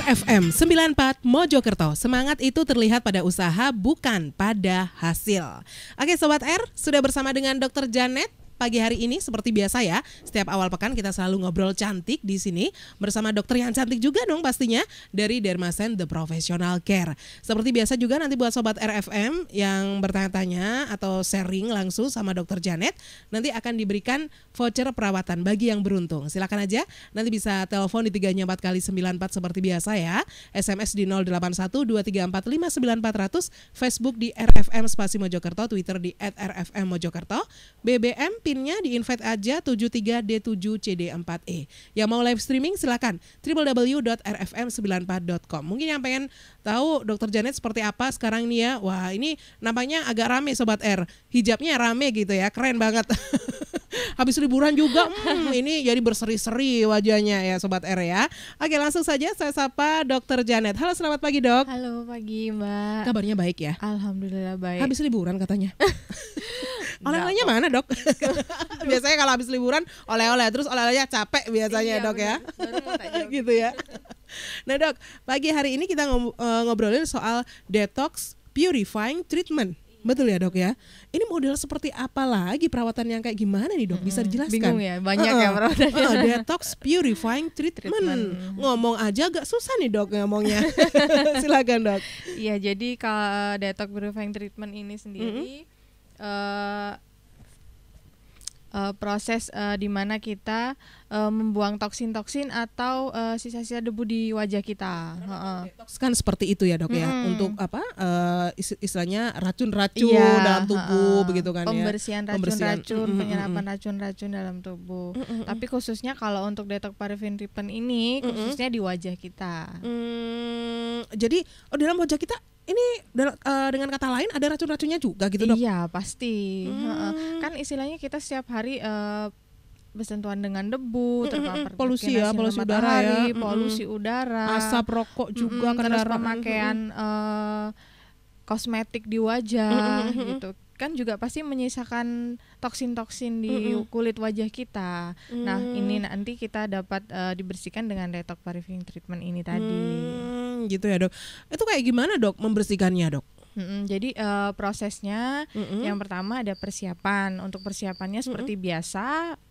RFM 94 Mojokerto. Semangat itu terlihat pada usaha bukan pada hasil. Oke Sobat R, sudah bersama dengan Dr. Janet pagi hari ini seperti biasa ya, setiap awal pekan kita selalu ngobrol cantik di sini bersama dokter yang cantik juga dong pastinya dari Dermasen The Professional Care. Seperti biasa juga nanti buat sobat RFM yang bertanya-tanya atau sharing langsung sama dokter Janet nanti akan diberikan voucher perawatan bagi yang beruntung. Silakan aja nanti bisa telepon di 34 kali sembilan empat seperti biasa ya. SMS di ratus. Facebook di RFM Spasi Mojokerto, Twitter di @RFM Mojokerto, BBM rutinnya di invite aja 73D7CD4E. Yang mau live streaming silakan www.rfm94.com. Mungkin yang pengen tahu Dokter Janet seperti apa sekarang nih ya. Wah, ini nampaknya agak rame sobat R. Hijabnya rame gitu ya. Keren banget. Habis liburan juga hmm, ini jadi berseri-seri wajahnya ya sobat R ya. Oke, langsung saja saya sapa Dokter Janet. Halo, selamat pagi, Dok. Halo, pagi, Mbak. Kabarnya baik ya? Alhamdulillah baik. Habis liburan katanya. Oleh-olehnya mana dok? biasanya kalau habis liburan oleh-oleh terus oleh-olehnya capek biasanya iya, dok bener. ya. gitu ya. Nah dok, pagi hari ini kita eh, ngobrolin soal detox purifying treatment. Iya. Betul ya dok ya. Ini model seperti apa lagi perawatan yang kayak gimana nih dok? Bisa dijelaskan? Bingung ya, banyak uh -uh. ya perawatannya. detox purifying treatment. treatment. Mm-hmm. Ngomong aja agak susah nih dok ngomongnya. Silakan dok. Iya jadi kalau detox purifying treatment ini sendiri. Mm -hmm uh, uh, proses uh, eh, dimana kita uh, membuang toksin-toksin atau eh, sisa-sisa uh, debu di wajah kita. uh kan seperti itu ya dok hmm. ya untuk apa uh, istilahnya racun-racun iya, dalam tubuh uh, begitu kan pembersihan ya. Pembersihan racun-racun, penyerapan racun-racun dalam tubuh. Mm, Tapi khususnya kalau untuk detox parafin ripen ini khususnya di wajah kita. Hmm. jadi oh, dalam wajah kita ini dengan kata lain ada racun-racunnya juga gitu dok? Iya pasti. Hmm. Kan istilahnya kita setiap hari uh, bersentuhan dengan debu, terpapar polusi ya, polusi udara ya, polusi udara, asap rokok juga, karena pemakaian uh, kosmetik di wajah gitu kan juga pasti menyisakan toksin-toksin di mm hmm kulit wajah kita. Nah, mm. Nah, ini nanti kita dapat uh, dibersihkan dengan detox paraffin treatment ini tadi. Mm, gitu ya, Dok. Itu kayak gimana, Dok, membersihkannya, Dok? Mm hmm jadi uh, prosesnya mm hmm yang pertama ada persiapan. Untuk persiapannya seperti mm hmm biasa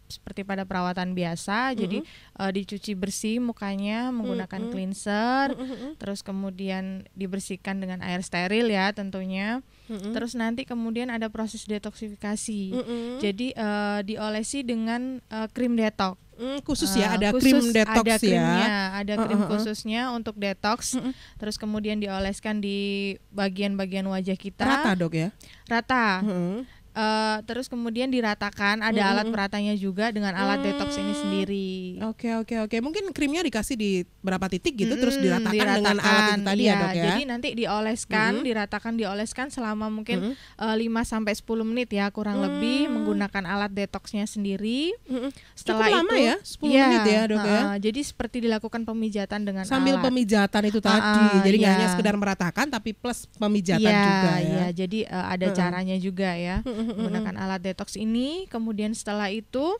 seperti pada perawatan biasa mm -hmm. jadi uh, dicuci bersih mukanya menggunakan mm -hmm. cleanser mm -hmm. terus kemudian dibersihkan dengan air steril ya tentunya mm -hmm. terus nanti kemudian ada proses detoksifikasi mm -hmm. jadi uh, diolesi dengan uh, krim detox mm, khusus ya, ada khusus krim detox ada ya. krimnya, ya. Ada krim uh, -huh. khususnya untuk detox. Uh, -huh. Terus kemudian dioleskan di bagian-bagian wajah kita. Rata dok ya? Rata. Uh, -huh. Uh, terus kemudian diratakan ada mm-hmm. alat peratanya juga dengan alat mm. detox ini sendiri. Oke okay, oke okay, oke. Okay. Mungkin krimnya dikasih di berapa titik gitu mm-hmm. terus diratakan, diratakan dengan alat itu tadi ya, iya, ya dok ya. Jadi nanti dioleskan, mm-hmm. diratakan, dioleskan selama mungkin mm-hmm. uh, eh, 5 sampai sepuluh menit ya kurang mm-hmm. lebih mm. menggunakan alat detoxnya sendiri. Mm-hmm. Setelah lama itu, ya 10 ya, menit ya dok uh, ya. Jadi seperti dilakukan pemijatan dengan sambil alat. pemijatan itu tadi. Uh, uh, jadi nggak yeah. hanya sekedar meratakan tapi plus pemijatan yeah, juga ya. yeah. jadi uh, ada uh-uh. caranya juga ya. Mm-hmm Mm-hmm. menggunakan alat detox ini. Kemudian setelah itu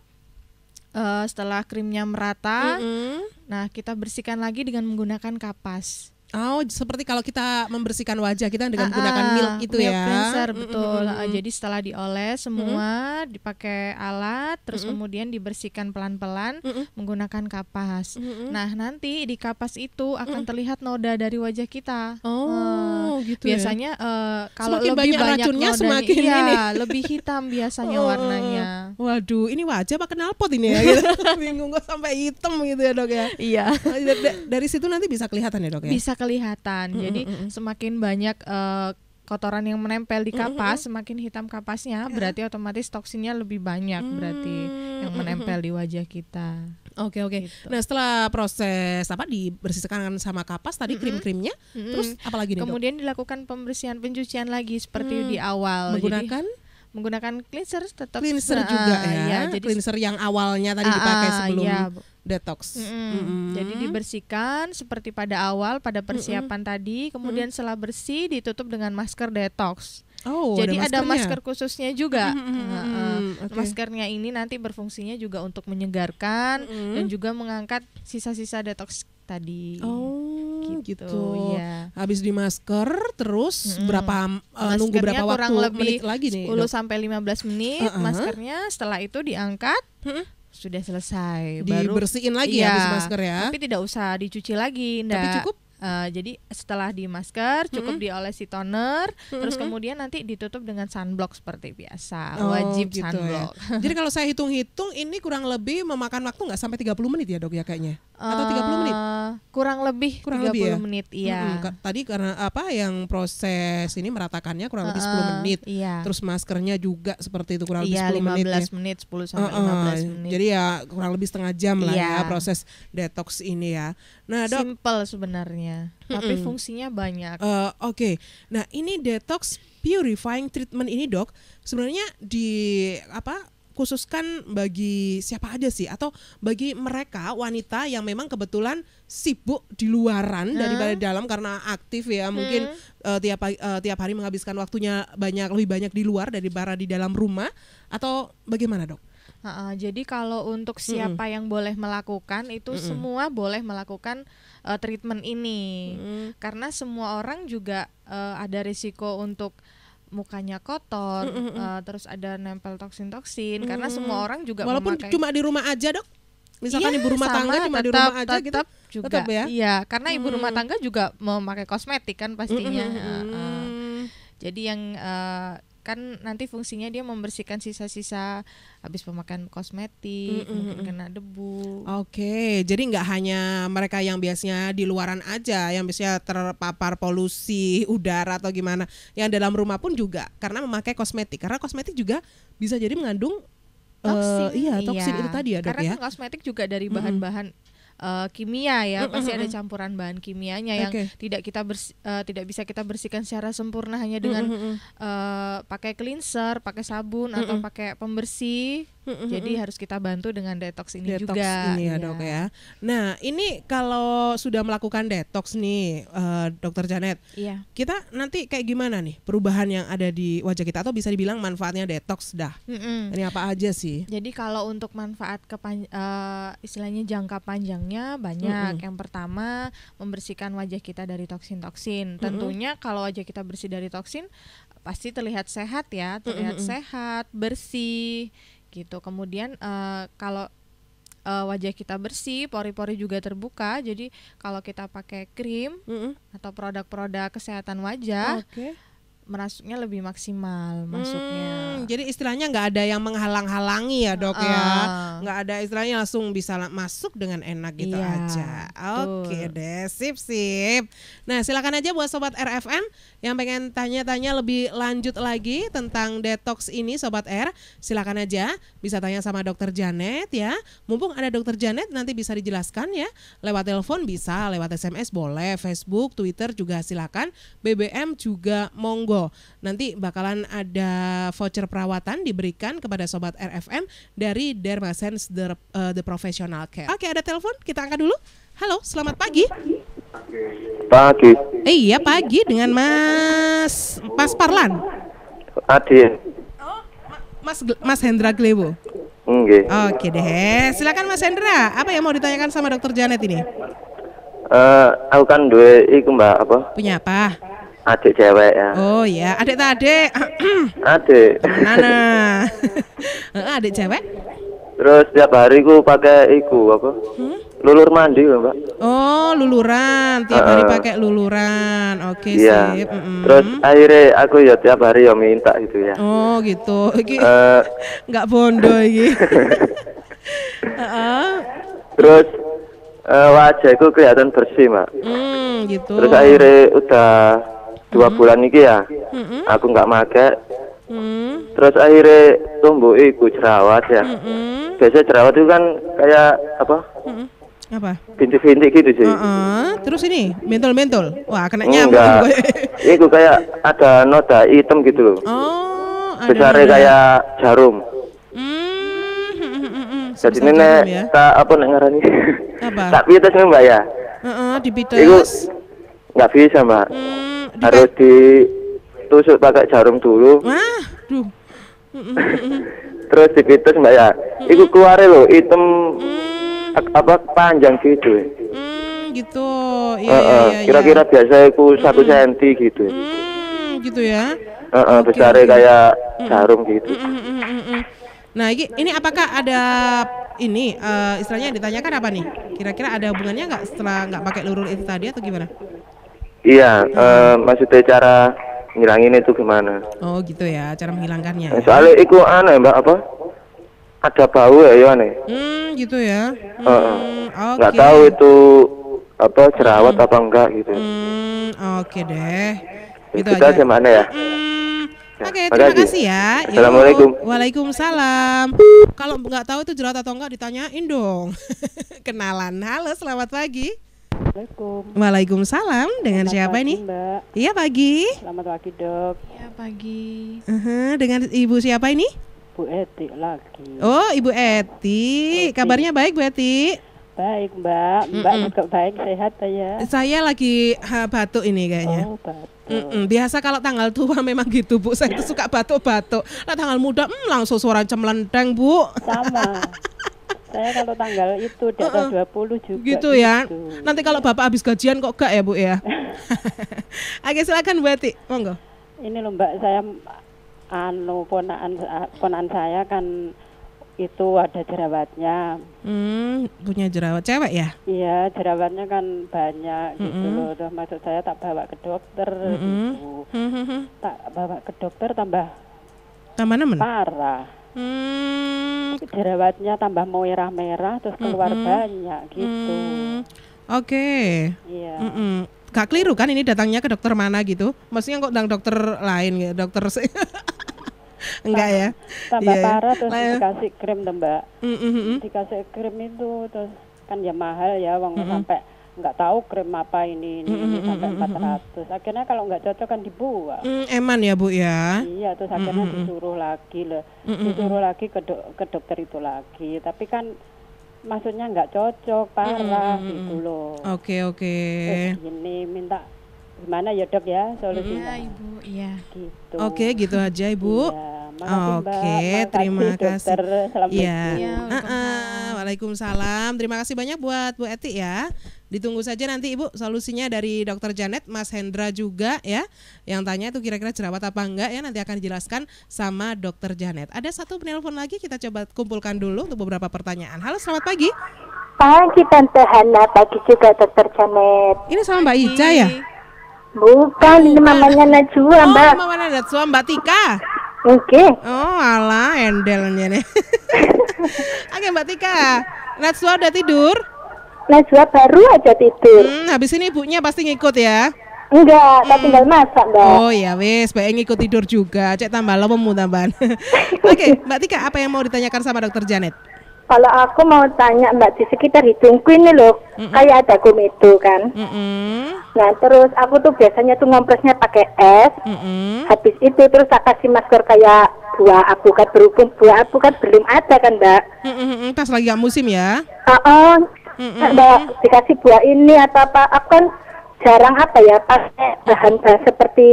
uh, setelah krimnya merata, mm -hmm. nah kita bersihkan lagi dengan menggunakan kapas. Oh, seperti kalau kita membersihkan wajah kita dengan ah, menggunakan ah, milk itu milk ya. cleanser betul. Mm -hmm. Jadi setelah dioles semua mm -hmm. dipakai alat terus mm -hmm. kemudian dibersihkan pelan-pelan mm -hmm. menggunakan kapas. Mm -hmm. Nah, nanti di kapas itu akan mm -hmm. terlihat noda dari wajah kita. Oh, uh, gitu ya? Biasanya ya? uh, kalau semakin lebih banyak, banyak racunnya nodanya, semakin iya, ini lebih hitam biasanya oh. warnanya. Waduh, ini wajah apa knalpot ini ya gitu. Bingung kok sampai hitam gitu ya, Dok ya. Iya. Oh, iya dari situ nanti bisa kelihatan ya, Dok ya. Bisa kelihatan. mm hmm Jadi semakin banyak uh, kotoran yang menempel di kapas, mm-hmm. semakin hitam kapasnya, berarti otomatis toksinnya lebih banyak mm-hmm. berarti hmm, yang menempel di wajah kita. Oke okay, oke. Okay. Gitu. Nah setelah proses apa dibersihkan sama kapas tadi mm-hmm. krim-krimnya, mm-hmm. terus apa lagi nih? Kemudian dok? dilakukan pembersihan pencucian lagi seperti mm. di awal. Menggunakan? Jadi, menggunakan cleanser tetap cleanser uh, juga eh, ya, ya jadi, cleanser yang awalnya tadi uh, dipakai ah, sebelum ya, detox. Mm -hmm. Jadi dibersihkan seperti pada awal pada persiapan mm -hmm. tadi, kemudian setelah bersih ditutup dengan masker detox. Oh, jadi ada, ada masker khususnya juga. Mm -hmm. uh, uh, okay. Maskernya ini nanti berfungsinya juga untuk menyegarkan mm -hmm. dan juga mengangkat sisa-sisa detox tadi. Oh, gitu. gitu. Ya. Habis di masker terus -hmm. berapa uh, nunggu berapa waktu lebih menit lagi nih? 10 sampai 15 menit uh -huh. maskernya. Setelah itu diangkat. Mm -hmm sudah selesai dibersihin baru, lagi iya, habis masker ya tapi tidak usah dicuci lagi ndak. tapi cukup Uh, jadi setelah di masker cukup mm -hmm. diolesi toner, mm -hmm. terus kemudian nanti ditutup dengan sunblock seperti biasa. Oh, Wajib gitu ya. sunblock. Ya. Jadi kalau saya hitung-hitung ini kurang lebih memakan waktu nggak sampai 30 menit ya, Dok ya kayaknya. Atau 30 eh, menit? Uh, kurang lebih kurang 30 lebih ya? menit iya. Mm -hmm. Tadi karena apa yang proses ini meratakannya kurang lebih uh, 10 menit. Iya. Terus maskernya juga seperti itu kurang lebih iya, 10 menit. Iya, 15 menit, 10 sampai uh, uh, 15 menit. Jadi ya kurang lebih setengah jam lah ya iya. ya proses detox ini ya. Nah, Dok, simple sebenarnya sebenarnya, mm-hmm. tapi fungsinya banyak. Uh, Oke, okay. nah ini detox purifying treatment ini dok, sebenarnya di apa khususkan bagi siapa aja sih atau bagi mereka wanita yang memang kebetulan sibuk di luaran hmm. daripada dalam karena aktif ya mungkin uh, tiap uh, tiap hari menghabiskan waktunya banyak lebih banyak di luar daripada di dalam rumah atau bagaimana dok? Uh, uh, jadi kalau untuk siapa mm yang boleh melakukan itu mm semua boleh melakukan uh, treatment ini mm karena semua orang juga uh, ada risiko untuk mukanya kotor, mm uh, terus ada nempel toksin-toksin mm karena semua orang juga walaupun memakai... cuma di rumah aja dok misalkan iya, ibu rumah tangga cuma di rumah aja gitu. tetap gitu juga tetap ya iya karena ibu hmm. rumah tangga juga memakai kosmetik kan pastinya hmm. uh, uh, jadi yang uh, kan nanti fungsinya dia membersihkan sisa-sisa habis pemakaian kosmetik mm -mm. mungkin kena debu. Oke, okay. jadi nggak hanya mereka yang biasanya di luaran aja yang biasanya terpapar polusi udara atau gimana, yang dalam rumah pun juga karena memakai kosmetik. Karena kosmetik juga bisa jadi mengandung toksin uh, iya toksin iya. itu tadi ya dok karena ya karena kosmetik juga dari bahan-bahan mm -hmm uh, kimia ya, pasti ada campuran bahan kimianya yang okay. tidak kita bers- uh, tidak bisa kita bersihkan secara sempurna hanya dengan mm uh, pakai cleanser, pakai sabun atau pakai pembersih hmm Jadi harus kita bantu dengan detox ini detox juga. ini ya, dok ya. Nah ini kalau sudah melakukan detox nih uh, dokter Janet, iya. kita nanti kayak gimana nih perubahan yang ada di wajah kita atau bisa dibilang manfaatnya detox dah. Mm-hmm. Ini apa aja sih? Jadi kalau untuk manfaat kepan uh, istilahnya jangka panjangnya banyak. Mm-hmm. Yang pertama membersihkan wajah kita dari toksin-toksin. Tentunya hmm kalau wajah kita bersih dari toksin pasti terlihat sehat ya, terlihat mm-hmm. sehat, bersih gitu. Kemudian uh, kalau uh, wajah kita bersih, pori-pori juga terbuka. Jadi kalau kita pakai krim mm -hmm. atau produk-produk kesehatan wajah, okay. merasuknya lebih maksimal masuknya. Mm, Iya. jadi istilahnya nggak ada yang menghalang-halangi ya dok uh. ya, ah. nggak ada istilahnya langsung bisa masuk dengan enak gitu iya, aja. Oke okay deh, sip sip. Nah silakan aja buat sobat RFN yang pengen tanya-tanya lebih lanjut lagi tentang detox ini sobat R, silakan aja bisa tanya sama dokter Janet ya. Mumpung ada dokter Janet nanti bisa dijelaskan ya. Lewat telepon bisa, lewat SMS boleh, Facebook, Twitter juga silakan, BBM juga monggo. Nanti bakalan ada voucher perawatan diberikan kepada sobat RFM dari Dermasense the, uh, the Professional Care. Oke, ada telepon, kita angkat dulu. Halo, selamat pagi. Pagi. Eh, iya pagi dengan Mas Mas Parlan. Adi. Oh, Mas Mas Hendra Glebo. Oke. Oke deh, silakan Mas Hendra. Apa yang mau ditanyakan sama Dokter Janet ini? Eh, uh, aku kan dua iku mbak apa? Punya apa? Adik cewek ya. Oh iya, adik tak adik. adik. Nana. adik cewek? Terus tiap hari ku pakai iku apa? Hmm? Lulur mandi loh mbak. Oh luluran, tiap uh, hari pakai luluran. Oke okay, iya. sip. Mm -hmm. Terus akhirnya aku ya tiap hari ya minta gitu ya. Oh gitu. Iki uh, nggak bondo iki. uh -uh. Terus uh, wajahku kelihatan bersih mbak. Hmm gitu. Terus akhirnya udah dua hmm. bulan ini ya -hmm. aku nggak make hmm. terus akhirnya tumbuh iku jerawat ya mm -hmm. biasanya jerawat itu kan kayak apa mm -hmm. apa bintik-bintik gitu sih uh -uh. terus ini mentol-mentol wah nyamuk. apa itu kayak ada noda hitam gitu loh oh, besarnya kayak jarum hmm. jadi ini nek ya. tak apa nek ngarani apa tak pites nih mbak ya Heeh, uh -uh, dipites itu nggak bisa mbak hmm harus ditusuk pakai jarum dulu ah duh terus dipitus mbak ya mm itu keluar loh hitam apa panjang gitu mm, gitu iya, uh, uh, iya, kira-kira iya. biasa itu satu senti gitu mm, gitu ya uh, uh, okay, besar okay. kayak jarum gitu Nah, ini, ini apakah ada ini uh, istilahnya ditanyakan apa nih? Kira-kira ada hubungannya nggak setelah nggak pakai lurur itu tadi atau gimana? Iya, hmm. uh, eh, maksudnya cara ngilangin itu gimana? Oh gitu ya, cara menghilangkannya. Eh, soalnya ya. itu aneh mbak apa? Ada bau ya, ya aneh. Hmm, gitu ya. Hmm, uh, okay. tahu itu apa jerawat hmm. apa enggak gitu. Hmm, oke okay deh. Itu Kita aja. gimana ya? Hmm, ya, oke, okay, terima kasih ya. Assalamualaikum. Yo, waalaikumsalam. Kalau nggak tahu itu jerawat atau enggak ditanyain dong. Kenalan. Halo, selamat pagi. Assalamualaikum. Waalaikumsalam. Dengan Selamat siapa ini? Iya pagi. Selamat pagi dok. Iya pagi. Uh -huh. Dengan ibu siapa ini? Bu Eti lagi. Oh ibu Eti. Eti. Kabarnya baik Bu Eti? Baik Mbak. Mbak mm -mm. juga baik sehat ya, ya. Saya lagi ha, batuk ini kayaknya. Oh batuk. Mm -mm. Biasa kalau tanggal tua memang gitu Bu. Saya tuh suka batuk-batuk. Nah tanggal muda, mm, langsung suara cemelendeng Bu. Sama. Saya kalau tanggal itu di atas uh -uh. 20 juga. Gitu ya. Gitu. Nanti kalau Bapak habis gajian kok enggak ya, Bu ya? Oke, silakan Bu Ati. Monggo. Ini loh Mbak, saya anu ponaan ponaan saya kan itu ada jerawatnya. Hmm, punya jerawat cewek ya? Iya, jerawatnya kan banyak mm -hmm. gitu loh. Terus maksud saya tak bawa ke dokter mm -hmm. gitu. Mm -hmm. Tak bawa ke dokter tambah tambah mana? Parah. Hmm. Tapi jerawatnya tambah merah-merah terus keluar hmm. banyak gitu. Hmm. Oke. Okay. Iya. Mm -mm. Gak keliru kan ini datangnya ke dokter mana gitu? Maksudnya kok datang dokter lain ya, dokter Enggak ya. Tambah yeah. Iya ya. parah terus Laya. dikasih krim tuh, Mbak. Mm -hmm. Dikasih krim itu terus kan ya mahal ya wong mm -hmm. sampai nggak tahu krim apa ini ini, mm, ini sampai empat ratus akhirnya kalau nggak cocok kan dibuang mm, eman ya bu ya iya terus akhirnya mm, disuruh lagi loh disuruh lagi ke, do ke dokter itu lagi tapi kan maksudnya nggak cocok parah mm, gitu loh oke okay, oke okay. ini minta gimana ya dok ya solusinya iya ibu iya gitu oke okay, gitu aja ibu iya. Oke, okay, terima kasih. ya. Ya, uh -uh. Waalaikumsalam. Terima kasih banyak buat Bu Eti ya. Ditunggu saja nanti Ibu solusinya dari dokter Janet, Mas Hendra juga ya. Yang tanya itu kira-kira jerawat apa enggak ya nanti akan dijelaskan sama dokter Janet. Ada satu penelpon lagi kita coba kumpulkan dulu untuk beberapa pertanyaan. Halo, selamat pagi. Pagi Tante Hana, pagi juga dokter Janet. Ini sama Mbak Ica ya? Bukan, ini mamanya Najwa, oh, Mbak. Oh, mamanya Najwa, Mbak Tika. Oke. Okay. Oh, ala endelnya nih. Oke, Mbak Tika. Najwa udah tidur? Najwa baru aja tidur. Hmm, habis ini ibunya pasti ngikut ya? Enggak, tak hmm. masak, Mbak. Oh ya wes, baik ngikut tidur juga. Cek tambah lemu tambahan. Oke, okay, Mbak Tika, apa yang mau ditanyakan sama Dokter Janet? Kalau aku mau tanya Mbak di sekitar hidungku ini loh, mm -mm. kayak ada komedo kan. Mm -mm. Nah terus aku tuh biasanya tuh ngompresnya pakai es. Mm -mm. Habis itu terus tak kasih masker kayak buah Aku kan berhubung buah aku kan belum ada kan Mbak. Mm -mm, pas lagi musim ya? Uh -oh, mm-hmm. dikasih buah ini atau apa aku kan jarang apa ya pakai bahan-bahan seperti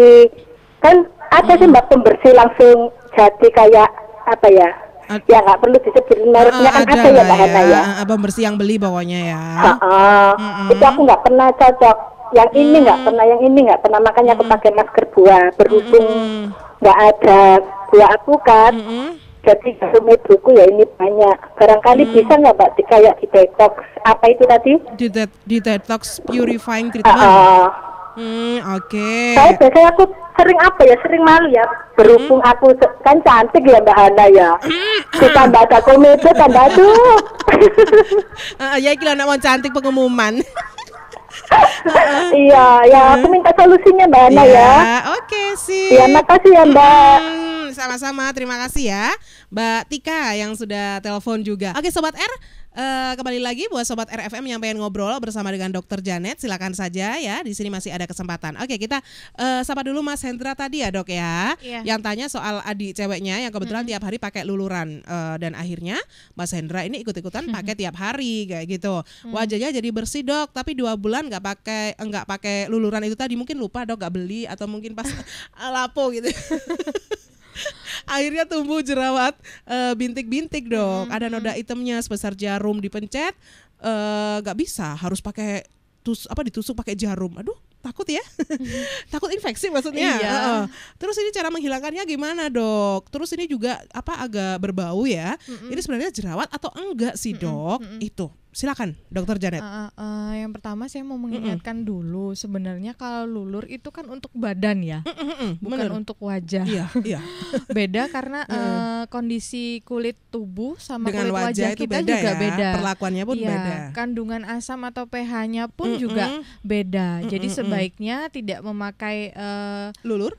kan ada sih mbak pembersih langsung jadi kayak apa ya Ad, ya nggak perlu disebutin ah, mereknya kan ada, ya bahannya ya, apa ya. ah, bersih yang beli bawanya ya Mm -hmm. itu aku nggak pernah cocok yang mm -hmm. ini nggak pernah yang ini nggak pernah makanya aku pakai masker buah berhubung nggak mm -hmm. ada buah aku mm -hmm jadi sumber buku ya ini banyak barangkali hmm. bisa nggak mbak kayak di detox apa itu tadi di, de di detox purifying treatment uh, hmm oke okay. saya biasanya aku sering apa ya sering malu ya berhubung hmm. aku kan cantik ya mbak Ana ya hmm. ada komedi tambah aduh ah, ya kira anak mau cantik pengumuman iya ya aku minta solusinya mbak Ana ya, ya. oke okay, sih ya makasih ya mbak hmm. Sama-sama, terima kasih ya Mbak Tika yang sudah telepon juga. Oke Sobat R, uh, kembali lagi buat Sobat RFM yang pengen ngobrol bersama dengan Dokter Janet, silakan saja ya. Di sini masih ada kesempatan. Oke, kita uh, sapa dulu Mas Hendra tadi ya dok ya, yeah. yang tanya soal adik ceweknya yang kebetulan -hmm. tiap hari pakai luluran uh, dan akhirnya Mas Hendra ini ikut-ikutan -hmm. pakai tiap hari kayak gitu. Wajahnya jadi bersih dok, tapi dua bulan nggak pakai nggak pakai luluran itu tadi mungkin lupa dok nggak beli atau mungkin pas lapo gitu. akhirnya tumbuh jerawat eh, bintik-bintik uh, dong. Hmm, Ada noda itemnya sebesar jarum dipencet eh, nggak uh, bisa, harus pakai tus apa ditusuk pakai jarum. Aduh, takut ya takut infeksi maksudnya iya. uh, terus ini cara menghilangkannya gimana dok terus ini juga apa agak berbau ya mm -mm. ini sebenarnya jerawat atau enggak sih dok mm -mm. itu silakan dokter Janet uh, uh, yang pertama saya mau mengingatkan mm -mm. dulu sebenarnya kalau lulur itu kan untuk badan ya mm -mm, mm, bukan Bener. untuk wajah iya, iya. beda karena mm. uh, kondisi kulit tubuh sama Dengan kulit wajah, wajah kita beda juga ya. beda perlakuannya pun ya, beda kandungan asam atau pH-nya pun mm -mm. juga beda jadi mm jadi sebaiknya tidak memakai uh, lulur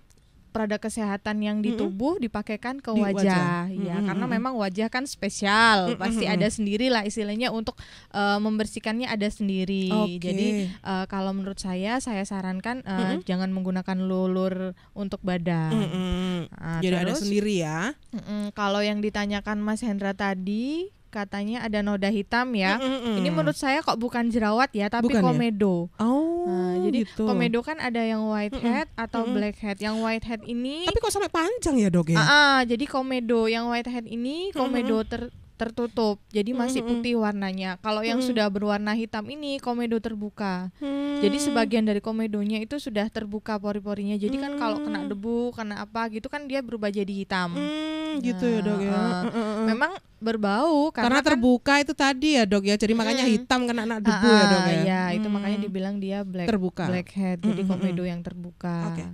produk kesehatan yang di tubuh hmm dipakaikan ke wajah, di wajah. ya hmm karena memang wajah kan spesial hmm pasti ada sendiri lah istilahnya untuk uh, membersihkannya ada sendiri okay. jadi uh, kalau menurut saya saya sarankan uh, hmm jangan menggunakan lulur untuk badan hmm nah, jadi terus, ada sendiri ya hmm kalau yang ditanyakan Mas Hendra tadi katanya ada noda hitam ya. Mm-mm. Ini menurut saya kok bukan jerawat ya, tapi bukan ya? komedo. Ya? Oh, nah, jadi gitu. komedo kan ada yang white head Mm-mm. atau mm black head. Yang white head ini Tapi kok sampai panjang ya, Dok ya? Uh-uh, jadi komedo yang white head ini komedo ter tertutup jadi masih putih warnanya kalau yang hmm sudah berwarna hitam ini komedo terbuka hmm jadi sebagian dari komedonya itu sudah terbuka pori-porinya jadi hmm kan kalau kena hmm. debu kena apa gitu kan dia berubah jadi hitam mm, nah, gitu ya dok ya uh, memang berbau karena, karena kan terbuka kan, itu tadi ya dok ya jadi makanya hitam kena anak debu uh, ya dok ya ya itu makanya hmm. dibilang dia black terbuka blackhead jadi komedo yang terbuka okay.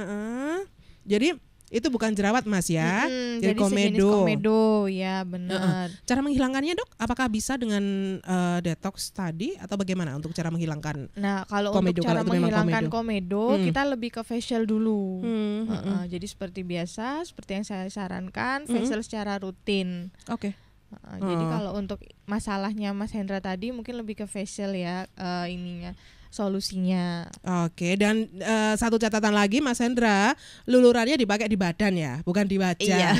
uh-uh. jadi itu bukan jerawat mas ya, hmm, jadi, jadi komedo. komedo, ya benar. Uh -uh. Cara menghilangkannya dok, apakah bisa dengan uh, detox tadi atau bagaimana untuk cara menghilangkan? Nah kalau komedo, untuk cara kalau menghilangkan komedo, komedo hmm. kita lebih ke facial dulu. Hmm, uh -uh. Uh -uh. Jadi seperti biasa, seperti yang saya sarankan, hmm. facial hmm. secara rutin. Oke. Okay. uh. Jadi oh. kalau untuk masalahnya Mas Hendra tadi mungkin lebih ke facial ya uh, ininya solusinya. Oke, dan uh, satu catatan lagi Mas Hendra, lulurannya dipakai di badan ya, bukan di wajah. Iya.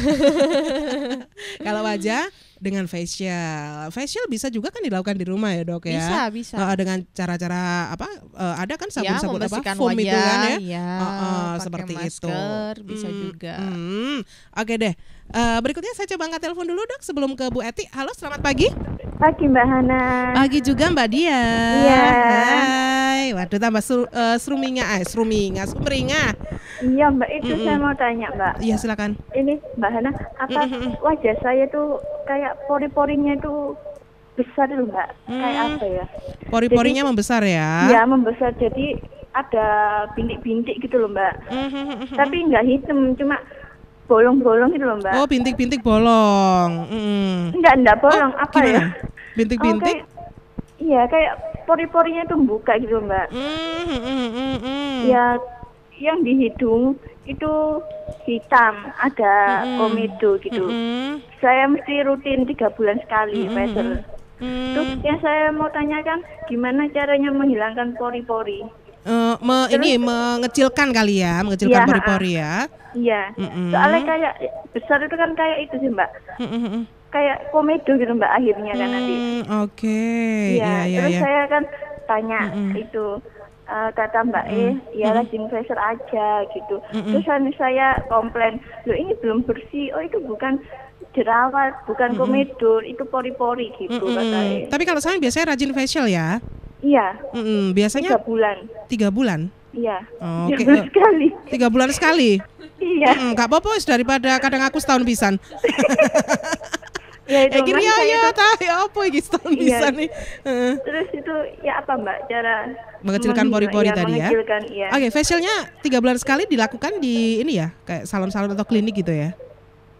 Kalau wajah dengan facial. Facial bisa juga kan dilakukan di rumah ya, Dok ya. Bisa, bisa. Uh, dengan cara-cara apa uh, ada kan iya, sabun-sabun ya, apa foam wajah, itu kan ya. Iya, uh, uh, seperti masker, itu. bisa hmm, juga. Hmm. Oke deh. Eh, berikutnya saya coba angkat telepon dulu dok sebelum ke Bu Eti. Halo, selamat pagi. Pagi Mbak Hana. Pagi juga Mbak Dia. Iya. Hai. Waduh tambah sur, uh, eh, seruminya, eh, seruminga, sumringa. Iya Mbak, itu mm -mm. saya mau tanya Mbak. Iya silakan. Ini Mbak Hana, apa mm -mm. wajah saya tuh kayak pori-porinya itu besar loh Mbak? Mm. Kayak apa ya? Pori-porinya membesar ya? Iya membesar, jadi ada bintik-bintik gitu loh Mbak. Mm -hmm. Tapi nggak hitam, cuma bolong-bolong gitu loh mbak. Oh bintik-bintik bolong. Mm. Enggak enggak oh, bolong oh, apa gimana? ya? Bintik-bintik? Oh, iya kayak pori-porinya itu buka gitu mbak. Mm, mm, mm, mm. Ya yang di hidung itu hitam ada mm. komedo gitu. Mm. Saya mesti rutin tiga bulan sekali mm. facial. Mm. Terus yang saya mau tanyakan gimana caranya menghilangkan pori-pori? me, Terus, ini mengecilkan kali ya, mengecilkan pori-pori iya, ya. Iya. Mm -mm. Soalnya kayak besar itu kan kayak itu sih, Mbak. Mm -mm. Kayak komedo gitu, Mbak, akhirnya kan nanti. Hmm, oke. Okay. Iya, ya, ya, terus ya. saya kan tanya mm -mm. itu uh, kata Mbak mm -mm. eh ya rajin facial aja gitu. Mm -mm. Terus kan saya komplain, "Loh, ini belum bersih. Oh, itu bukan jerawat, bukan mm komedo, itu pori-pori gitu," mm -mm. Tapi kalau saya biasanya rajin facial ya. Iya. Mm -mm. Biasanya tiga bulan. Tiga bulan. Iya. Oh, Oke. Okay. Tiga bulan sekali. Tiga bulan sekali. iya. Mm, gak apa-apa daripada kadang aku setahun pisan. ya itu ya, ya, ya apa ini setahun iya. pisan nih. Terus itu ya apa Mbak cara mengecilkan pori-pori ya, tadi ya? Iya. Oke, okay, facialnya tiga bulan sekali dilakukan di ini ya, kayak salon-salon atau klinik gitu ya?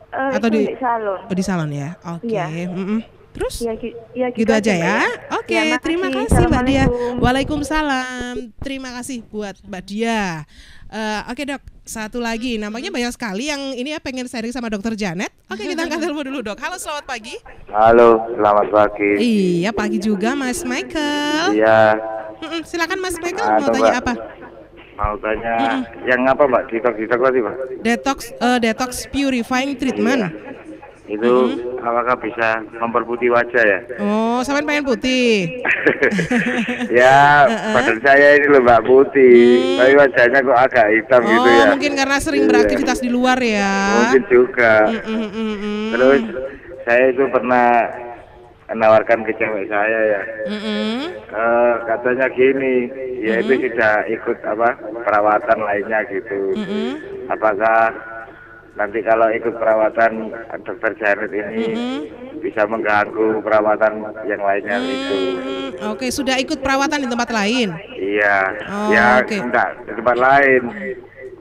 Uh, atau di salon. Oh, di salon ya. Oke. Okay. Iya. Mm -mm. Terus? Ya, ya gitu, gitu aja ya? ya. Oke, okay, ya, terima kasih Mbak Dia. Waalaikumsalam. Terima kasih buat Mbak Dia. Uh, Oke okay, dok, satu lagi. namanya banyak sekali yang ini ya pengen sharing sama dokter Janet. Oke okay, kita angkat telepon dulu dok. Halo selamat pagi. Halo selamat pagi. Iya pagi juga Mas Michael. Iya. silakan Mas Michael mau tanya mbak, apa? Mau tanya hmm yang apa Mbak? Detox detox Detox uh, detox purifying treatment. Iya itu hmm. apakah bisa memperputih wajah ya? Oh, sampean pengen putih? ya, badan saya ini loh mbak putih, hmm. tapi wajahnya kok agak hitam gitu oh, gitu ya. Oh, mungkin karena sering iya. beraktivitas di luar ya? Mungkin juga. Mm -mm -mm. Terus saya itu pernah menawarkan ke cewek saya ya. Mm katanya gini, ya itu sudah ikut apa perawatan lainnya gitu. Mm -hmm. Apakah nanti kalau ikut perawatan dokter Janet ini mm-hmm. bisa mengganggu perawatan yang lainnya mm-hmm. itu. Oke, okay, sudah ikut perawatan di tempat lain? Iya. Oh, ya, okay. enggak, di tempat lain.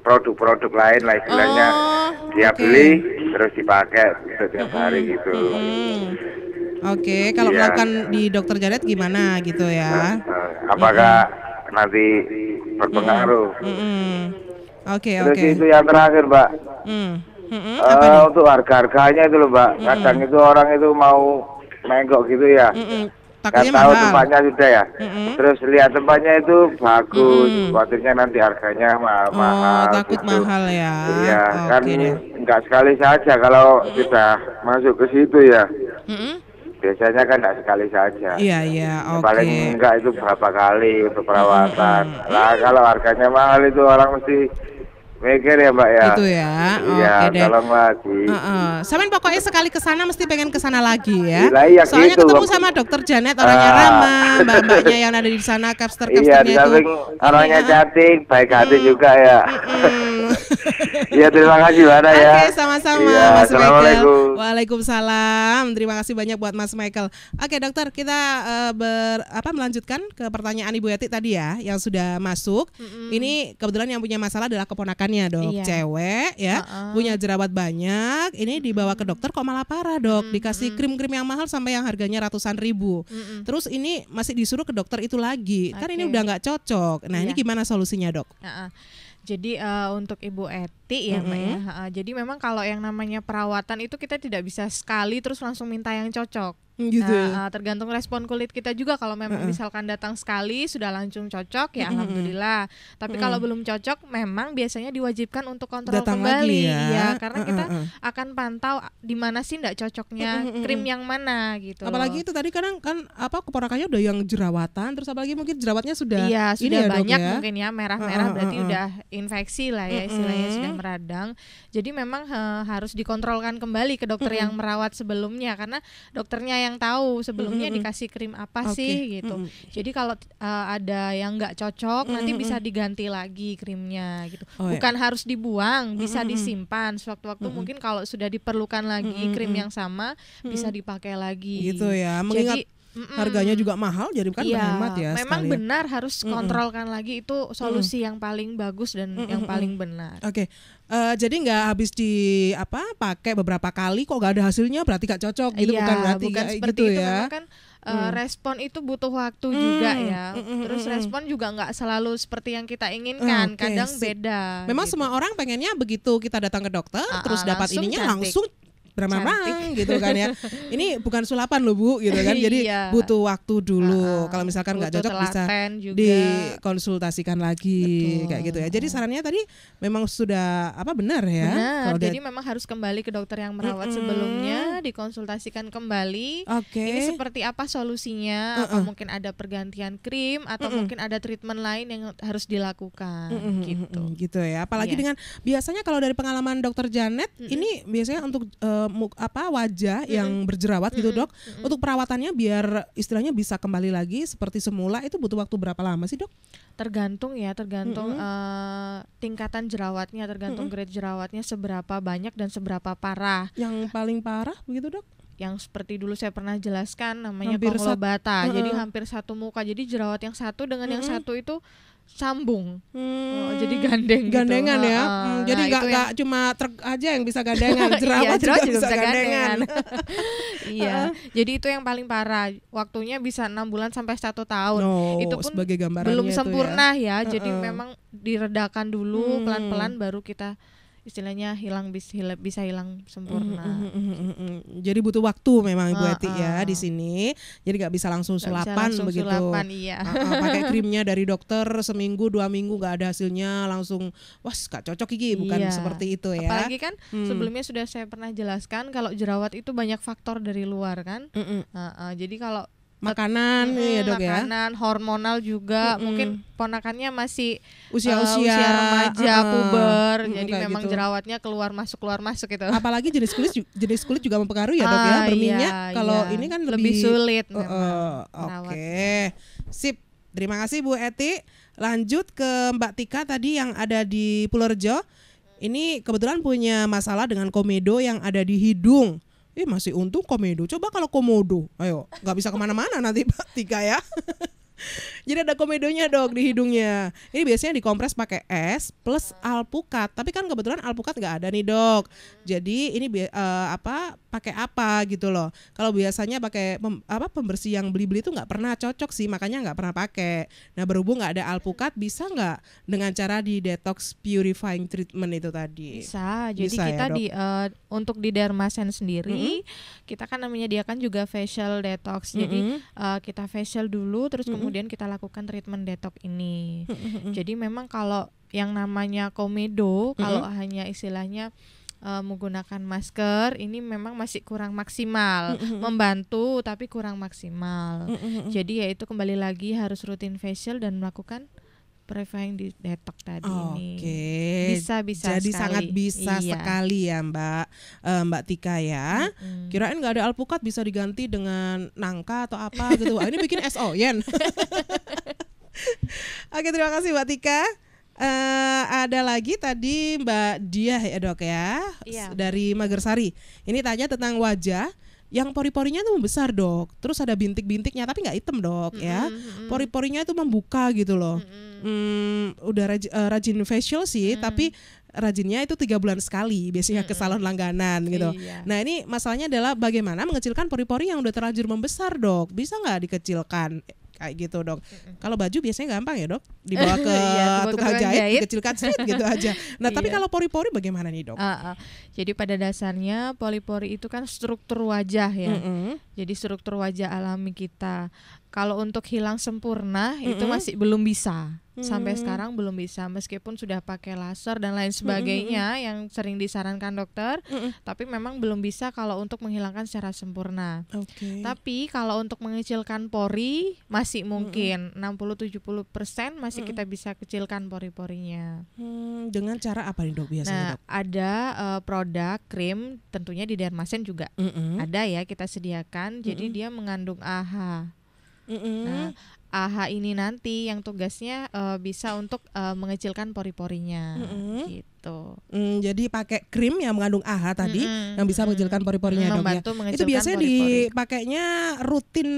Produk-produk lain lah istilahnya. Oh, Dia okay. beli terus dipakai setiap mm-hmm. hari gitu. Mm-hmm. Oke, okay, kalau iya. melakukan di dokter Janet gimana gitu ya? Nah, nah, apakah mm-hmm. nanti berpengaruh? Mm-hmm. Oke, okay, oke. Okay. itu yang terakhir, pak? Hmm. Hmm, uh, untuk harga-harganya itu loh mbak, hmm. kadang itu orang itu mau menggok gitu ya, hmm. Kan tahu mahal. tempatnya sudah ya. Mm-hmm. Terus lihat tempatnya itu bagus, mm-hmm. nanti harganya mahal-mahal. oh, mahal. takut gitu. mahal ya. Iya, oh, kan okay. enggak sekali saja kalau mm-hmm. sudah masuk ke situ ya. Mm-hmm. Biasanya kan enggak sekali saja. Iya, iya, ya, oke. Paling enggak itu berapa kali untuk perawatan. Mm-hmm. Nah, kalau harganya mahal itu orang mesti Mikir ya mbak ya. Itu ya. Iya. Oh, okay lagi. Uh -uh. samin pokoknya sekali ke sana mesti pengen ke sana lagi ya. iya, iya Soalnya gitu, ketemu sama dokter Janet orangnya uh. ramah, mbak-mbaknya yang ada di sana kapster kapsternya iya, itu. orangnya ya. cantik, baik hati hmm. juga ya. Iya terima kasih mbak Ada ya. Oke sama-sama ya, Mas Michael. Waalaikumsalam. Terima kasih banyak buat Mas Michael. Oke dokter kita uh, ber apa melanjutkan ke pertanyaan Ibu Yati tadi ya yang sudah masuk. Mm -hmm. Ini kebetulan yang punya masalah adalah keponakan perawakannya dok iya. cewek ya uh-uh. punya jerawat banyak ini dibawa ke dokter kok malah parah dok mm-hmm. dikasih krim-krim yang mahal sampai yang harganya ratusan ribu mm-hmm. terus ini masih disuruh ke dokter itu lagi okay. kan ini udah nggak cocok nah iya. ini gimana solusinya dok uh-uh. Jadi uh, untuk Ibu Eti ya mm -hmm. ya. Uh, jadi memang kalau yang namanya perawatan itu kita tidak bisa sekali terus langsung minta yang cocok gitu ya. nah, uh, tergantung respon kulit kita juga kalau memang uh-uh. misalkan datang sekali sudah langsung cocok ya hmm alhamdulillah tapi hmm kalau belum cocok memang biasanya diwajibkan untuk kontrol datang kembali ya. ya karena uh-uh. kita akan pantau ah, di mana sih tidak cocoknya uh-uh. krim yang mana gitu apalagi itu tadi kadang kan apa keporakannya udah yang jerawatan terus apalagi mungkin jerawatnya sudah iya sudah ini ya, banyak ya? mungkin ya merah-merah uh-uh. berarti udah infeksi lah ya istilahnya sudah meradang jadi memang he, eh, harus dikontrolkan kembali ke dokter yang merawat sebelumnya karena dokternya yang yang tahu sebelumnya mm-hmm. dikasih krim apa okay. sih gitu. Mm-hmm. Jadi kalau uh, ada yang nggak cocok mm-hmm. nanti bisa diganti lagi krimnya gitu. Oh, ya. Bukan harus dibuang, bisa mm-hmm. disimpan sewaktu-waktu mm-hmm. mungkin kalau sudah diperlukan lagi mm-hmm. krim yang sama mm-hmm. bisa dipakai lagi. Gitu ya. Mengingat Jadi, Mm-mm. harganya juga mahal jadi kan yeah. berhemat ya memang sekalian. Ya. benar harus kontrolkan Mm-mm. lagi itu solusi Mm-mm. yang paling bagus dan Mm-mm. yang paling benar oke okay. uh, eh, jadi nggak habis di apa pakai beberapa kali kok nggak ada hasilnya berarti nggak cocok gitu yeah, bukan berarti bukan gak, seperti gitu itu, ya kan Uh, hmm. respon itu butuh waktu hmm. juga ya. Hmm, hmm, terus hmm, respon juga nggak selalu seperti yang kita inginkan, okay. kadang beda. Memang gitu. semua orang pengennya begitu kita datang ke dokter, uh, terus dapat ininya cantik. langsung beramang gitu kan ya. Ini bukan sulapan loh Bu gitu kan. Jadi iya. butuh waktu dulu. Uh -huh. Kalau misalkan nggak cocok bisa juga. dikonsultasikan lagi Betul. kayak gitu ya. Jadi sarannya tadi memang sudah apa benar ya. Benar. Jadi memang harus kembali ke dokter yang merawat mm -hmm. sebelumnya, dikonsultasikan kembali. Okay. Ini seperti apa solusinya? Uh -uh. Apa mungkin ada pergantian krim atau uh -uh. mungkin ada treatment lain yang harus dilakukan uh -uh. gitu. Gitu ya. Apalagi yeah. dengan biasanya kalau dari pengalaman dokter Janet mm ini biasanya untuk uh, uh, apa wajah hmm yang berjerawat hmm gitu dok hmm untuk perawatannya biar istilahnya bisa kembali lagi seperti semula itu butuh waktu berapa lama sih dok tergantung ya tergantung mm-hmm. uh, tingkatan jerawatnya tergantung hmm grade jerawatnya seberapa banyak dan seberapa parah yang paling parah begitu dok yang seperti dulu saya pernah jelaskan namanya hampir konglobata uh, jadi hampir satu muka jadi jerawat yang satu dengan mm-hmm. yang satu itu sambung. Hmm. Oh, jadi hmm. gandeng gitu. gandengan gitu. ya. Oh, hmm, ah, jadi nah, nggak nah, yang... cuma truk aja yang bisa gandengan, iya, jerawat iya, juga, juga bisa gandengan. iya. Jadi itu yang paling parah. Waktunya bisa enam bulan sampai satu tahun. No, itu pun sebagai belum ya. sempurna ya. ya. Jadi uh -uh. memang diredakan dulu hmm. pelan-pelan hmm. Pelan -pelan baru kita istilahnya hilang bis, hila, bisa hilang sempurna. Mm, mm, mm, mm, Jadi butuh waktu memang Ibu ah, Eti uh, ya ah, di ah. sini. Jadi nggak bisa langsung sulapan gak bisa langsung begitu. Sulapan, iya. Uh, uh, pakai krimnya dari dokter seminggu dua minggu nggak ada hasilnya langsung wah gak cocok gigi bukan iya. seperti itu ya. Apalagi kan hmm. sebelumnya sudah saya pernah jelaskan kalau jerawat itu banyak faktor dari luar kan. Mm, mm. Uh, uh, jadi kalau makanan hmm, ya dok makanan, ya makanan hormonal juga hmm, mungkin ponakannya masih usia usia, uh, eh, usia remaja uh, puber hmm, jadi memang gitu. jerawatnya keluar masuk keluar masuk gitu apalagi jenis kulit jenis kulit juga mempengaruhi ya dok ya ah, iya, berminyak iya, kalau iya. ini kan lebih, lebih sulit uh, oke okay. sip terima kasih Bu Eti lanjut ke Mbak Tika tadi yang ada di Pulau Rejo ini kebetulan punya masalah dengan komedo yang ada di hidung Ih masih untung komedo. Coba kalau komodo, ayo nggak bisa kemana-mana nanti Pak Tika ya. Jadi ada komedonya dok di hidungnya. Ini biasanya dikompres pakai es plus alpukat. Tapi kan kebetulan alpukat nggak ada nih dok. Jadi ini uh, apa pakai apa gitu loh kalau biasanya pakai pem, apa pembersih yang beli-beli itu nggak pernah cocok sih makanya nggak pernah pakai nah berhubung nggak ada alpukat bisa nggak dengan cara di detox purifying treatment itu tadi bisa, jadi bisa ya, kita ya, di uh, untuk di dermasen sendiri mm -hmm. kita kan menyediakan juga facial detox mm -hmm. jadi uh, kita facial dulu terus mm -hmm. kemudian kita lakukan treatment detox ini mm -hmm. jadi memang kalau yang namanya komedo kalau mm -hmm. hanya istilahnya uh, menggunakan masker ini memang masih kurang maksimal, mm -hmm. membantu tapi kurang maksimal. Mm -hmm. Jadi yaitu kembali lagi harus rutin facial dan melakukan previne di detok tadi oh, ini. Bisa bisa. Jadi sekali. sangat bisa iya. sekali ya Mbak uh, Mbak Tika ya. Mm-hmm. Kirain nggak ada alpukat bisa diganti dengan nangka atau apa gitu. ini bikin SO Yen. Oke terima kasih Mbak Tika uh, ada lagi tadi Mbak Dia ya dok ya iya. dari Magersari. Ini tanya tentang wajah yang pori-porinya itu membesar dok. Terus ada bintik-bintiknya tapi nggak hitam dok mm -hmm, ya. Pori-porinya itu membuka gitu loh. Mm -hmm. Hmm, udah raj eh, rajin facial sih mm. tapi rajinnya itu tiga bulan sekali biasanya ke salon langganan gitu. Iya. Nah ini masalahnya adalah bagaimana mengecilkan pori-pori yang udah terlanjur membesar dok. Bisa nggak dikecilkan? kayak gitu dok. mm Kalau baju biasanya gampang ya dok, dibawa ke ya, tukang jahit, jahit. dikecilkan sedikit gitu aja. Nah tapi iya. kalau pori-pori bagaimana nih dok? Uh, uh. Jadi pada dasarnya pori-pori itu kan struktur wajah ya. Mm-hmm. Jadi struktur wajah alami kita. Kalau untuk hilang sempurna mm-hmm. itu masih belum bisa sampai hmm. sekarang belum bisa meskipun sudah pakai laser dan lain hmm, hmm, sebagainya hmm. yang sering disarankan dokter hmm. tapi memang belum bisa kalau untuk menghilangkan secara sempurna okay. tapi kalau untuk mengecilkan pori masih mungkin hmm. 60-70% masih hmm. kita bisa kecilkan pori-porinya hmm, dengan cara apa nih dok biasanya nah, dok? ada uh, produk krim tentunya di dermasen juga hmm. ada ya kita sediakan jadi dia mengandung AHA Mm -hmm. Nah, AHA ini nanti yang tugasnya uh, bisa untuk uh, mengecilkan pori-porinya mm-hmm. gitu. Mm, jadi pakai krim yang mengandung AHA tadi mm-hmm. yang bisa mengecilkan pori-porinya mm-hmm. dong ya. Itu biasanya pori-pori. dipakainya rutin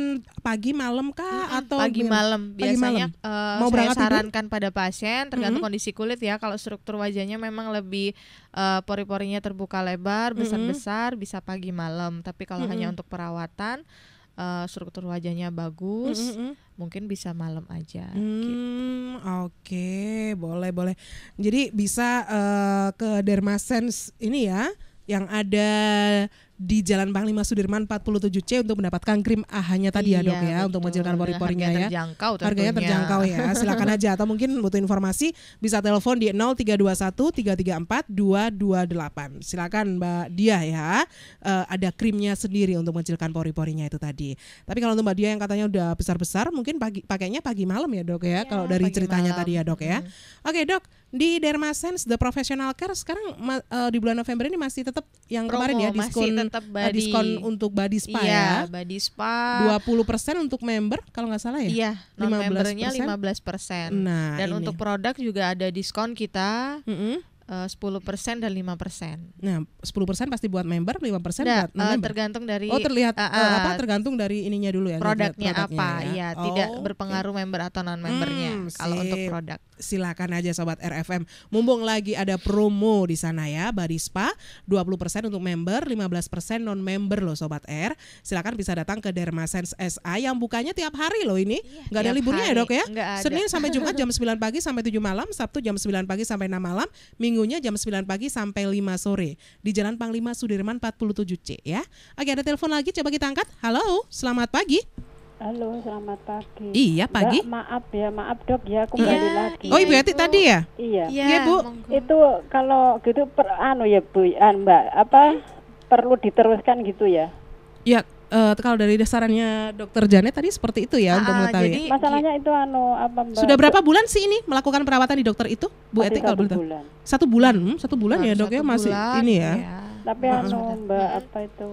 pagi malam kah mm-hmm. atau pagi malam biasanya pagi malam. Uh, eh, Mau saya sarankan tidur? pada pasien tergantung mm-hmm. kondisi kulit ya kalau struktur wajahnya memang lebih uh, pori-porinya terbuka lebar, besar-besar mm-hmm. bisa pagi malam tapi kalau mm-hmm. hanya untuk perawatan uh, struktur wajahnya bagus, mm -hmm. mungkin bisa malam aja. Mm, gitu. Oke, okay. boleh boleh. Jadi bisa uh, ke Dermasense ini ya, yang ada di Jalan Panglima Sudirman 47C untuk mendapatkan krim ah hanya tadi iya, ya dok ya iya, betul. untuk mengecilkan pori-porinya ya. Terjangkau tentunya. Harganya terjangkau ya. Silakan aja atau mungkin butuh informasi bisa telepon di 0321 334 228. Silakan Mbak Dia ya. Uh, ada krimnya sendiri untuk mengecilkan pori-porinya itu tadi. Tapi kalau untuk Mbak Dia yang katanya udah besar-besar mungkin pagi pakainya pagi malam ya dok ya, iya, kalau dari ceritanya malam. tadi ya dok ya. Hmm. Oke dok, di Dermasense The Professional Care sekarang uh, di bulan November ini masih tetap yang Promo, kemarin ya diskon eh, body, uh, diskon untuk body spa iya, ya. body spa 20% untuk member kalau nggak salah ya. Iya, 15%. membernya 15%. Nah, dan ini. untuk produk juga ada diskon kita. Mm -hmm Eh, sepuluh persen dan lima persen. Nah, sepuluh persen pasti buat member, lima persen buat non uh, member. Eh, tergantung dari oh terlihat uh, uh, apa tergantung dari ininya dulu ya. Produknya, produknya apa? Ya, ya oh, tidak berpengaruh okay. member atau non membernya. Hmm, kalau untuk produk, silakan aja sobat RFM. Mumpung lagi ada promo di sana ya, dua Spa 20% untuk member, 15% non member loh sobat R. Silakan bisa datang ke Dermasense SA yang bukanya tiap hari loh ini. Iya, Gak ada liburnya ya, hari. ya, Dok ya. Senin sampai Jumat jam 9 pagi sampai 7 malam, Sabtu jam 9 pagi sampai 6 malam, Minggu Minggunya jam 9 pagi sampai 5 sore di Jalan Panglima Sudirman 47C ya. Oke, ada telepon lagi coba kita angkat. Halo, selamat pagi. Halo, selamat pagi. Iya, pagi. Mbak, maaf ya, maaf dok ya, iya. kembali ya, lagi. Oh, Ibu Yati tadi ya? Iya. Iya, ya, Bu. Monggo. Itu kalau gitu per anu ya, Bu, an, ya, Mbak, apa perlu diteruskan gitu ya? Ya, uh, kalau dari dasarannya dokter Janet tadi seperti itu ya ah, untuk ah, mengetahui. Jadi, masalahnya itu anu apa Mbak? Sudah berapa bulan sih ini melakukan perawatan di dokter itu? Bu Eti kalau bulan. Satu bulan. Hmm, satu bulan nah, ya, Dok ya masih bulan, ini ya. ya. Tapi uh anu Mbak apa itu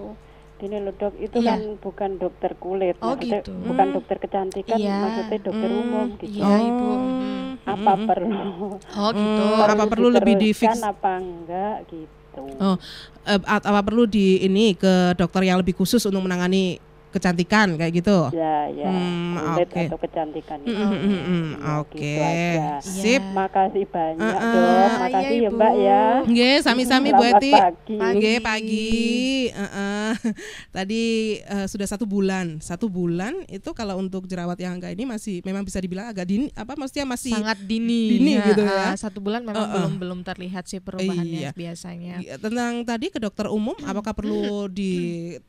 ini loh dok, itu iya. kan bukan dokter kulit, oh, maksudnya gitu. bukan hmm. dokter kecantikan, iya. maksudnya dokter mm, umum gitu. Iya, ibu. Oh. Hmm. Apa perlu? Oh gitu. Perlu apa perlu lebih di fix? Apa enggak gitu? gitu. Oh, eh, apa, perlu di ini ke dokter yang lebih khusus untuk menangani kecantikan kayak gitu. Ya, ya. Hmm, okay. atau kecantikan. Mm, mm, mm, mm. Oke. Okay. Iya. Gitu Sip. Ya. Makasih banyak, uh, uh, Makasih iya, ya, Mbak ya. Nggih, sami-sami Bu Eti. Nggih, pagi. Uh, uh. Tadi uh, sudah satu bulan. Satu bulan itu kalau untuk jerawat yang enggak ini masih memang bisa dibilang agak dini apa maksudnya masih sangat dini. Dini ya, gitu ya. Eh, satu bulan memang uh, uh. belum belum terlihat sih perubahannya iya. biasanya. Tentang tadi ke dokter umum apakah perlu di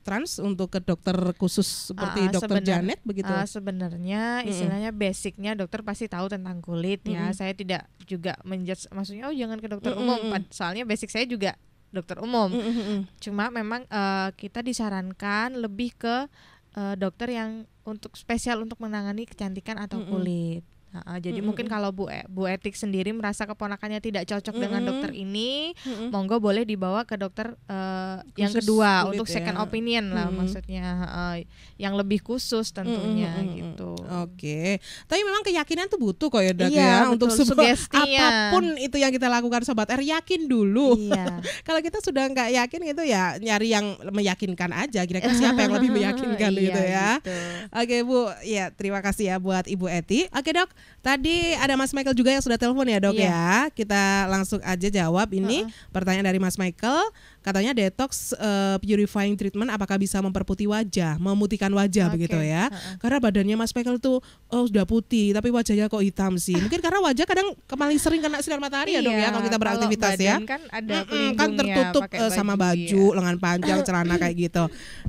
trans untuk ke dokter khusus khusus seperti uh, dokter Janet begitu? Uh, sebenarnya hmm. istilahnya basicnya dokter pasti tahu tentang kulit hmm. ya. Saya tidak juga menjudge maksudnya oh jangan ke dokter hmm. umum. Soalnya basic saya juga dokter umum. Hmm. Cuma memang uh, kita disarankan lebih ke uh, dokter yang untuk spesial untuk menangani kecantikan atau kulit. Uh, jadi mm -hmm. mungkin kalau Bu e, Bu Etik sendiri merasa keponakannya tidak cocok mm -hmm. dengan dokter ini, mm -hmm. monggo boleh dibawa ke dokter uh, yang kedua gitu untuk second ya. opinion lah mm -hmm. maksudnya uh, yang lebih khusus tentunya mm -hmm. gitu. Hmm. Oke. Okay. Tapi memang keyakinan tuh butuh kok ya Dok iya, ya betul. untuk sebuah apapun itu yang kita lakukan sobat R yakin dulu. Iya. Kalau kita sudah nggak yakin gitu ya nyari yang meyakinkan aja kira-kira siapa yang lebih meyakinkan iya, gitu ya. Gitu. Oke Bu, ya terima kasih ya buat Ibu Eti. Oke Dok, tadi ada Mas Michael juga yang sudah telepon ya Dok iya. ya. Kita langsung aja jawab ini uh -uh. pertanyaan dari Mas Michael Katanya detox uh, purifying treatment apakah bisa memperputih wajah, memutihkan wajah okay. begitu ya? Karena badannya Mas Pekel tuh oh sudah putih, tapi wajahnya kok hitam sih. Ah. Mungkin karena wajah kadang paling sering kena sinar matahari ya dong ya iya, kalau kita beraktivitas ya. Kan ada kan tertutup baju, eh, sama baju, ya. lengan panjang, celana kayak gitu.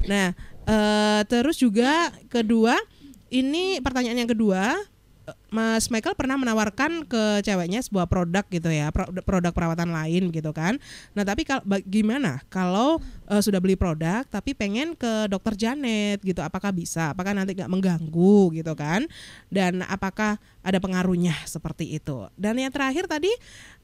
Nah, uh, terus juga kedua ini pertanyaan yang kedua Mas Michael pernah menawarkan ke ceweknya sebuah produk gitu ya, produk perawatan lain gitu kan. Nah, tapi kalau gimana kalau uh, sudah beli produk tapi pengen ke dokter Janet gitu, apakah bisa? Apakah nanti nggak mengganggu gitu kan? Dan apakah ada pengaruhnya seperti itu? Dan yang terakhir tadi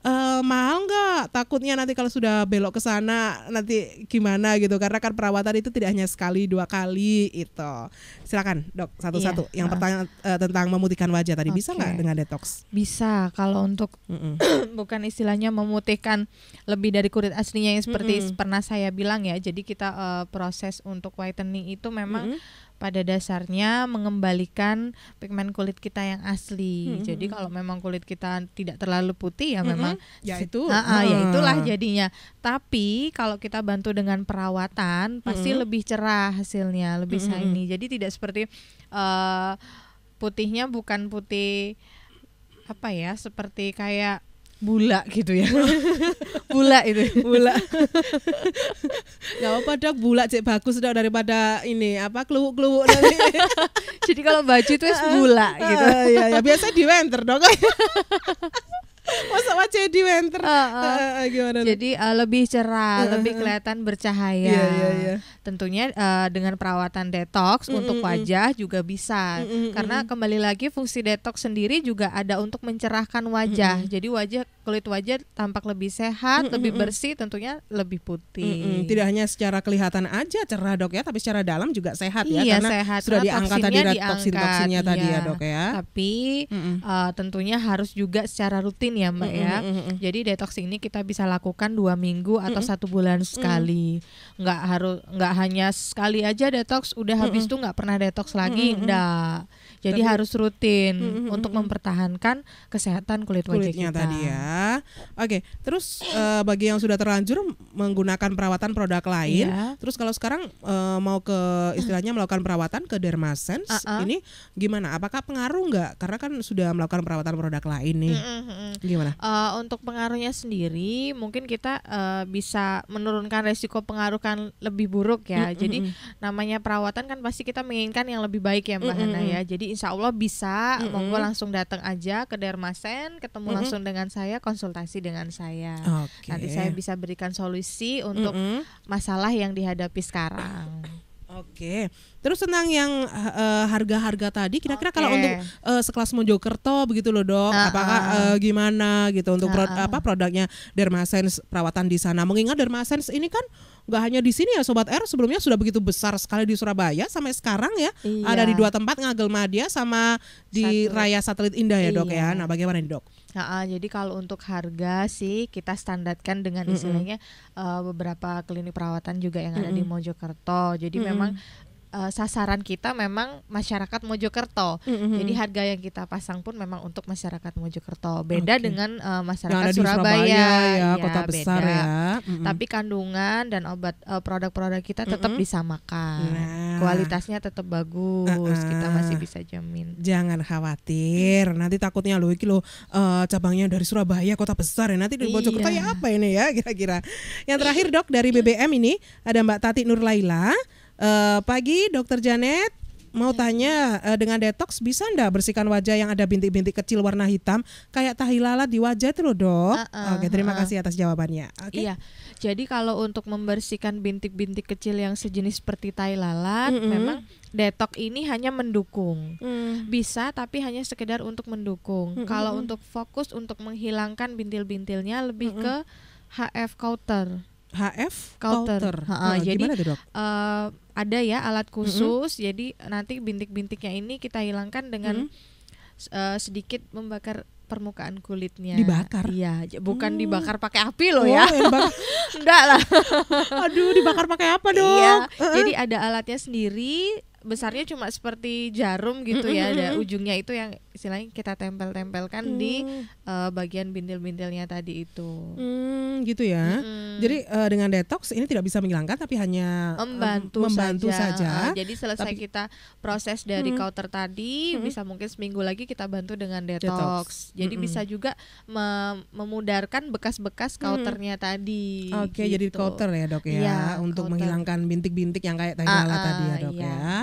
uh, mahal nggak? Takutnya nanti kalau sudah belok ke sana nanti gimana gitu? Karena kan perawatan itu tidak hanya sekali dua kali itu. Silakan dok satu-satu. Yeah. Yang pertanyaan uh, tentang memutihkan wajah tadi bisa nggak dengan detox? Bisa kalau untuk bukan istilahnya memutihkan lebih dari kulit aslinya yang seperti mm -mm. pernah saya bilang ya. Jadi kita uh, proses untuk whitening itu memang mm -mm pada dasarnya mengembalikan pigmen kulit kita yang asli. Hmm. Jadi kalau memang kulit kita tidak terlalu putih ya hmm. memang ya itu uh, uh, ya itulah jadinya. Tapi kalau kita bantu dengan perawatan pasti hmm. lebih cerah hasilnya, lebih shiny. Hmm. Jadi tidak seperti uh, putihnya bukan putih apa ya seperti kayak bula gitu ya bula itu bula nggak apa ada bula cek bagus dong daripada ini apa keluwuk keluwuk jadi kalau baju itu bula ah, ah, gitu uh, ya, ya biasa di winter dong masa wajah di winter uh, ah, uh. Uh, gimana jadi uh, lebih cerah lebih kelihatan bercahaya yeah, yeah, yeah tentunya uh, dengan perawatan detox mm -mm. untuk wajah juga bisa mm -mm. karena kembali lagi fungsi detox sendiri juga ada untuk mencerahkan wajah mm -mm. jadi wajah kulit wajah tampak lebih sehat mm -mm. lebih bersih tentunya lebih putih mm -mm. tidak hanya secara kelihatan aja cerah dok ya tapi secara dalam juga sehat ya iya, karena sehat. sudah karena ah, diangkat tadi toksin toksinnya iya. tadi ya dok ya iya. tapi mm -mm. Uh, tentunya harus juga secara rutin ya mbak mm -mm. ya jadi detox ini kita bisa lakukan dua minggu atau mm -mm. satu bulan sekali mm -mm. nggak harus nggak hanya sekali aja detox udah habis mm tuh nggak pernah detox lagi mm -hmm. enggak jadi Tapi, harus rutin mm, mm, untuk mempertahankan kesehatan kulit wajah kulitnya kita. tadi ya. Oke, terus uh, bagi yang sudah terlanjur menggunakan perawatan produk lain, yeah. terus kalau sekarang uh, mau ke istilahnya melakukan perawatan ke dermasense uh -uh. ini gimana? Apakah pengaruh nggak? Karena kan sudah melakukan perawatan produk lain nih. Mm -mm. Gimana? Uh, untuk pengaruhnya sendiri mungkin kita uh, bisa menurunkan resiko pengaruh kan lebih buruk ya. Mm -mm. Jadi namanya perawatan kan pasti kita menginginkan yang lebih baik ya Mbak mm -mm. ya. Jadi insya Allah bisa mm -hmm. monggo langsung datang aja ke Dermasen ketemu mm -hmm. langsung dengan saya konsultasi dengan saya okay. nanti saya bisa berikan solusi untuk mm -hmm. masalah yang dihadapi sekarang Oke, terus tentang yang eh, eh, harga-harga tadi, kira-kira okay. kalau untuk uh, sekelas Mojokerto begitu loh dok, uh -uh. apakah uh, gimana gitu untuk uh -uh. Pro apa produknya Dermasense perawatan di sana? Mengingat Dermasense ini kan nggak hanya di sini ya sobat R sebelumnya sudah begitu besar sekali di Surabaya sampai sekarang ya iya. ada di dua tempat Ngagel Madia sama di Satu. Raya Satelit Indah ya dok ya. iya. ya. Nah bagaimana nih dok? Nah, jadi kalau untuk harga sih kita standarkan dengan istilahnya mm -hmm. uh, beberapa klinik perawatan juga yang mm -hmm. ada di Mojokerto. Jadi mm -hmm. memang uh, sasaran kita memang masyarakat Mojokerto. Mm-hmm. Jadi harga yang kita pasang pun memang untuk masyarakat Mojokerto. Beda okay. dengan uh, masyarakat Surabaya, Surabaya ya, ya kota besar ya. Mm-hmm. Tapi kandungan dan obat uh, produk-produk kita tetap mm-hmm. disamakan. Nah. Kualitasnya tetap bagus. Uh-uh. Kita masih bisa jamin. Jangan khawatir. Nanti takutnya lo iki lo uh, cabangnya dari Surabaya kota besar ya. Nanti di iya. Mojokerto iya. ya apa ini ya kira-kira. Yang terakhir Dok dari iya. BBM ini ada Mbak Tati Nur Laila. Eh, pagi, Dokter Janet. Mau ya. tanya uh, dengan detox bisa ndak bersihkan wajah yang ada bintik-bintik kecil warna hitam kayak tahi lalat di wajah itu loh dok. Uh, uh, Oke terima uh, uh. kasih atas jawabannya. Okay. Iya. Jadi kalau untuk membersihkan bintik-bintik kecil yang sejenis seperti tahi lalat, mm -hmm. memang detok ini hanya mendukung. Mm. Bisa tapi hanya sekedar untuk mendukung. -hmm. Kalau untuk fokus untuk menghilangkan bintil-bintilnya lebih -hmm. ke HF counter. HF counter. counter. Ha -ha, oh, jadi gimana tuh, dok? Uh, ada ya alat khusus. Mm -hmm. Jadi nanti bintik-bintiknya ini kita hilangkan dengan mm -hmm. uh, sedikit membakar permukaan kulitnya dibakar iya bukan hmm. dibakar pakai api loh ya oh, enggak lah aduh dibakar pakai apa iya. dong iya, jadi ada alatnya sendiri besarnya cuma seperti jarum gitu ya ada ujungnya itu yang istilahnya kita tempel-tempelkan hmm. di uh, bagian bintil-bintilnya tadi itu hmm, gitu ya hmm. jadi uh, dengan detox ini tidak bisa menghilangkan tapi hanya membantu, membantu saja, saja. Uh, jadi selesai tapi, kita proses dari hmm. counter tadi hmm. bisa mungkin seminggu lagi kita bantu dengan detox, detox. jadi hmm. bisa juga mem memudarkan bekas-bekas counternya hmm. tadi oke okay, gitu. jadi counter ya dok ya, ya untuk counter. menghilangkan bintik-bintik yang kayak tadi uh, uh, tadi ya ah, dok iya. ya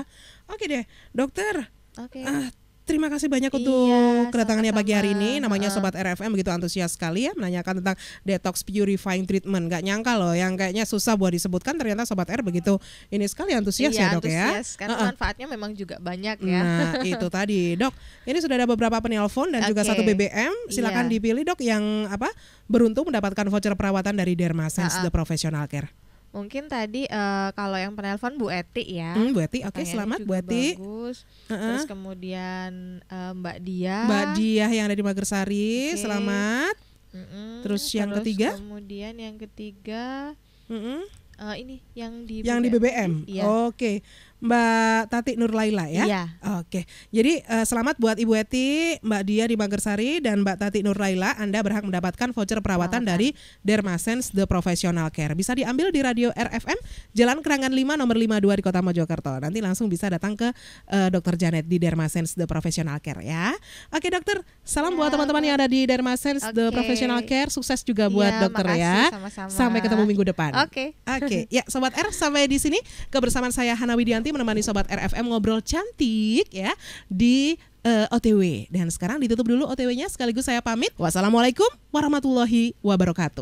Oke deh, dokter. Oke. Okay. Uh, terima kasih banyak iya, untuk iya, kedatangannya pagi hari ini. Namanya sobat RFM begitu antusias sekali ya menanyakan tentang detox purifying treatment. Gak nyangka loh, yang kayaknya susah buat disebutkan ternyata sobat R begitu ini sekali antusias iya, ya dok ya? antusias, ya. Karena uh -uh. manfaatnya memang juga banyak ya. Nah itu tadi dok. Ini sudah ada beberapa penelpon dan okay. juga satu BBM. Silakan iya. dipilih dok yang apa beruntung mendapatkan voucher perawatan dari Dermasense the Professional Care. Mungkin tadi uh, kalau yang penelpon Bu Eti ya. Hmm, Bu Eti, oke okay, selamat Bu Eti. Bagus. Uh -uh. Terus kemudian uh, Mbak Diah, Mbak Diah yang ada di Magersari, okay. selamat. Mm -mm. Terus yang Terus ketiga? Kemudian yang ketiga, mm -mm. Uh, ini yang di yang BBM. di BBM. Iya. Oke, okay. Mbak Tati Nur Laila ya. Iya. Oke. Jadi uh, selamat buat Ibu Eti, Mbak Dia di Magersari dan Mbak Tati Nur Laila, Anda berhak mendapatkan voucher perawatan dari Dermasense The Professional Care. Bisa diambil di Radio RFM Jalan Kerangan 5 nomor 52 di Kota Mojokerto. Nanti langsung bisa datang ke uh, Dokter Janet di Dermasense The Professional Care ya. Oke, Dokter. Salam ya, buat teman-teman yang ada di Dermasense okay. The Professional Care. Sukses juga iya, buat ya, Dokter makasih, ya. Sama-sama. Sampai ketemu minggu depan. Oke. Okay. Oke. Okay. Ya, sobat R sampai di sini kebersamaan saya Hana Widianti menemani sobat RFM ngobrol cantik ya di uh, eh, OTW. Dan sekarang ditutup dulu OTW-nya sekaligus saya pamit. Wassalamualaikum warahmatullahi wabarakatuh.